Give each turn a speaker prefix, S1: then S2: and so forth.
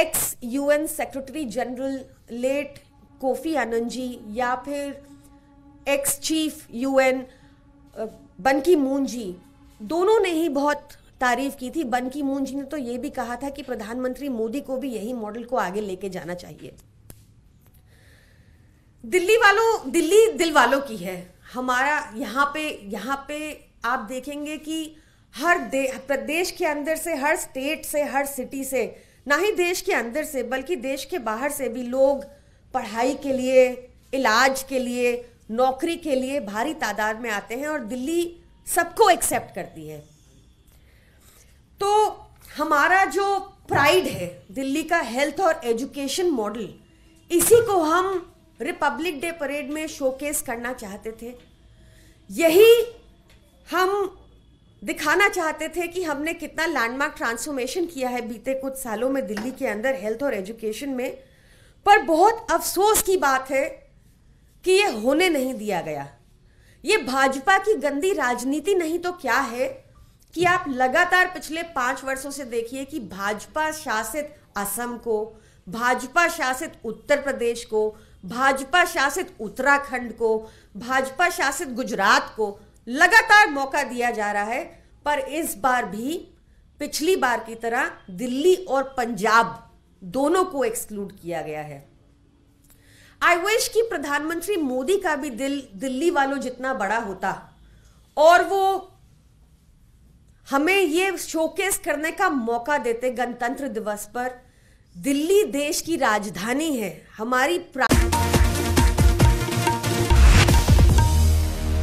S1: x UN secretary general late Kofi Annan ji या फिर ex chief UN Ban Ki Moon ji दोनों ने ही बहुत तारीफ की थी बनकी मून जी ने तो ये भी कहा था कि प्रधानमंत्री मोदी को भी यही मॉडल को आगे लेके जाना चाहिए दिल्ली वालों दिल्ली दिल वालों की है हमारा यहाँ पे यहाँ पे आप देखेंगे कि हर दे प्रदेश के अंदर से हर स्टेट से हर सिटी से ना ही देश के अंदर से बल्कि देश के बाहर से भी लोग पढ़ाई के लिए इलाज के लिए नौकरी के लिए भारी तादाद में आते हैं और दिल्ली सबको एक्सेप्ट करती है तो हमारा जो प्राइड है दिल्ली का हेल्थ और एजुकेशन मॉडल इसी को हम रिपब्लिक डे परेड में शोकेस करना चाहते थे यही हम दिखाना चाहते थे कि हमने कितना लैंडमार्क ट्रांसफॉर्मेशन किया है बीते कुछ सालों में दिल्ली के अंदर हेल्थ और एजुकेशन में पर बहुत अफसोस की बात है कि ये होने नहीं दिया गया ये भाजपा की गंदी राजनीति नहीं तो क्या है कि आप लगातार पिछले पांच वर्षों से देखिए कि भाजपा शासित असम को भाजपा शासित उत्तर प्रदेश को भाजपा शासित उत्तराखंड को भाजपा शासित गुजरात को लगातार मौका दिया जा रहा है पर इस बार भी पिछली बार की तरह दिल्ली और पंजाब दोनों को एक्सक्लूड किया गया है आई विश कि प्रधानमंत्री मोदी का भी दिल दिल्ली वालों जितना बड़ा होता और वो हमें ये शोकेस करने का मौका देते गणतंत्र दिवस पर दिल्ली देश की राजधानी है हमारी प्रा